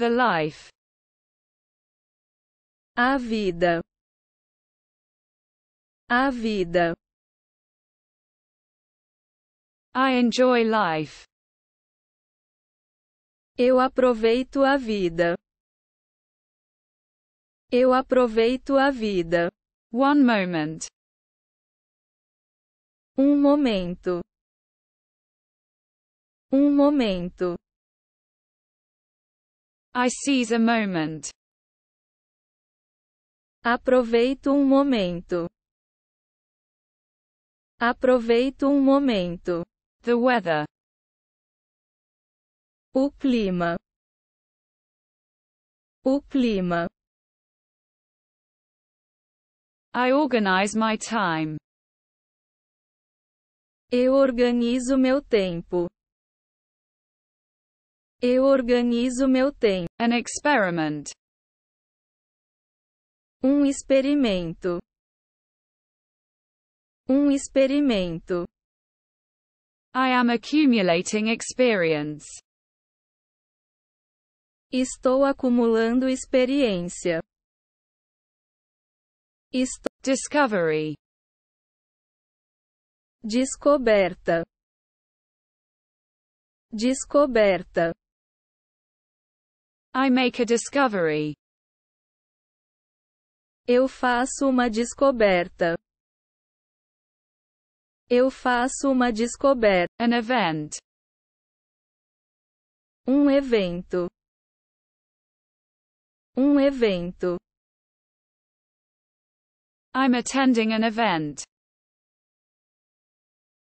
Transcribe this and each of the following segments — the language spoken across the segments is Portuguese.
The life. A vida. A vida. I enjoy life. Eu aproveito a vida. Eu aproveito a vida. One moment. Um momento. Um momento. I seize a moment. Aproveito um momento. Aproveito um momento. The weather. O clima. O clima. I organize my time. Eu organizo meu tempo. Eu organizo meu tempo. An experiment. Um experimento. Um experimento. I am accumulating experience. Estou acumulando experiência. Estou Discovery. Descoberta. Descoberta. I make a discovery. Eu faço uma descoberta. Eu faço uma descoberta. An event. Um evento. Um evento. I'm attending an event.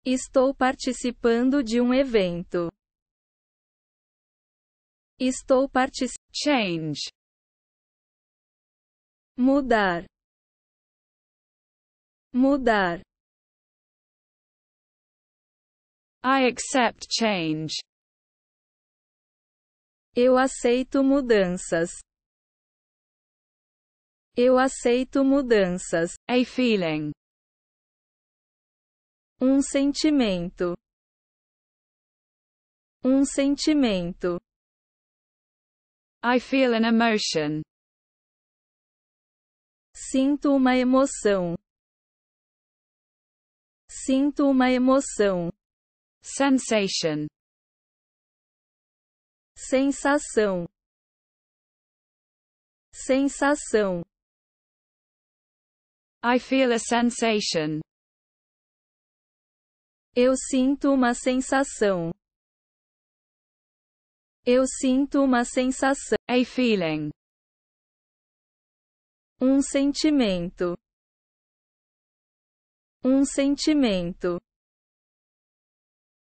Estou participando de um evento. Estou partic change mudar mudar I accept change Eu aceito mudanças Eu aceito mudanças a feeling um sentimento um sentimento I feel an emotion. Sinto uma emoção. Sinto uma emoção. Sensation. Sensação. Sensação. I feel a sensation. Eu sinto uma sensação. Eu sinto uma sensação. A feeling. Um sentimento. Um sentimento.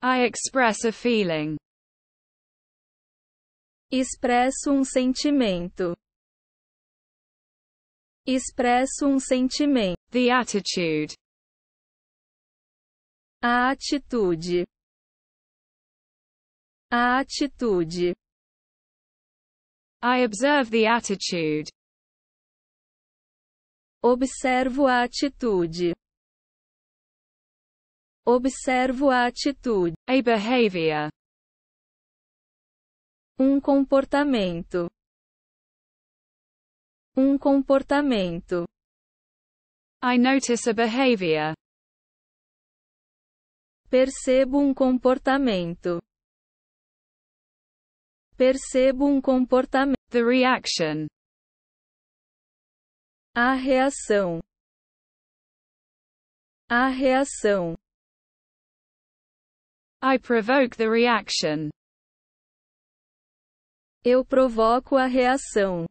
I express a feeling. Expresso um sentimento. Expresso um sentimento. The attitude. A atitude. A atitude. I observe the attitude. Observo a atitude. Observo a atitude. A behavior. Um comportamento. Um comportamento. I notice a behavior. Percebo um comportamento. Percebo um comportamento. The reaction. A reação. A reação. I provoke the reaction. Eu provoco a reação.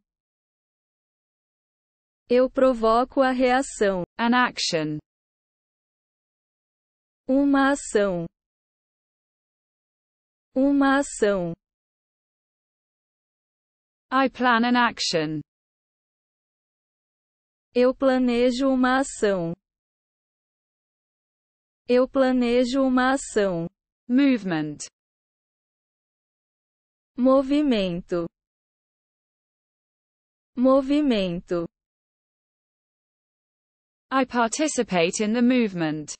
Eu provoco a reação. An action. Uma ação. Uma ação. I plan an action. Eu planejo uma ação. Eu planejo uma ação. Movement. Movimento. Movimento. I participate in the movement.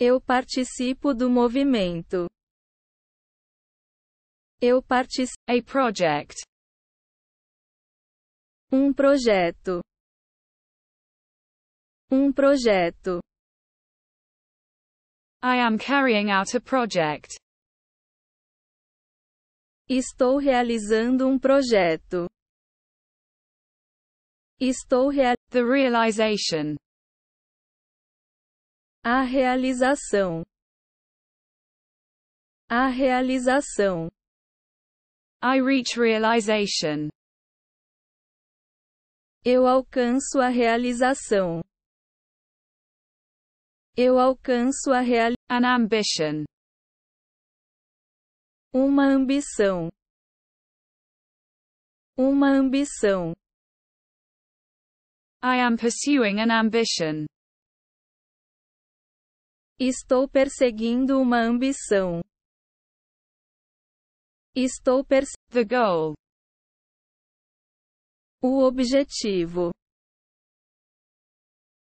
Eu participo do movimento. Eu participo a project. Um projeto. Um projeto. I am carrying out a project. Estou realizando um projeto. Estou real The realization. A realização. A realização. I reach realization. Eu alcanço a realização. Eu alcanço a real an ambition. Uma ambição. Uma ambição. I am pursuing an ambition. Estou perseguindo uma ambição. Estou pers the goal. O objetivo.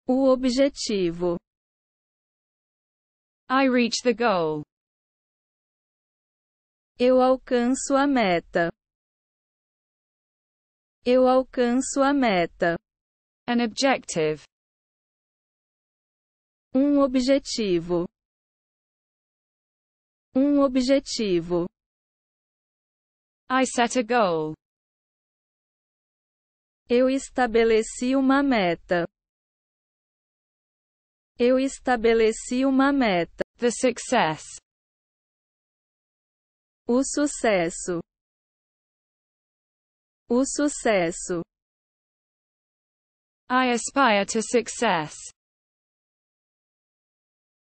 O objetivo. I reach the goal. Eu alcanço a meta. Eu alcanço a meta. An objective. Um objetivo. Um objetivo. I set a goal. Eu estabeleci uma meta. Eu estabeleci uma meta. The success. O sucesso. O sucesso. I aspire to success.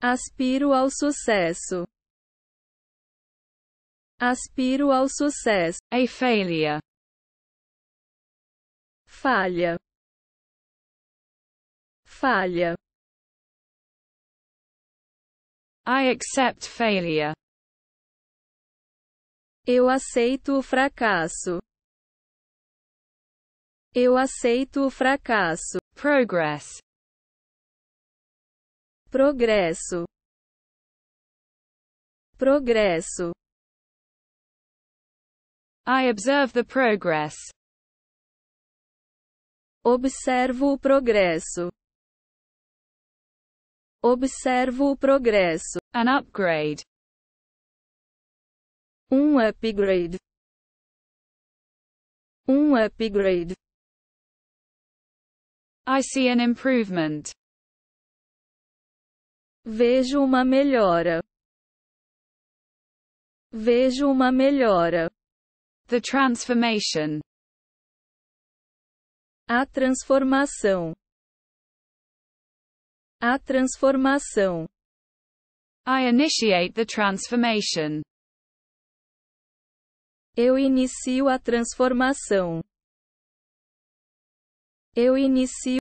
Aspiro ao sucesso. Aspiro ao sucesso. A failure. Falha. Falha. I accept failure. Eu aceito o fracasso. Eu aceito o fracasso. Progress. Progresso. Progresso. I observe the progress. Observo o progresso. Observo o progresso. An upgrade. Um upgrade. Um upgrade. I see an improvement. Vejo uma melhora. Vejo uma melhora. The transformation. A transformação. A transformação. I initiate the transformation. Eu inicio a transformação. Eu inicio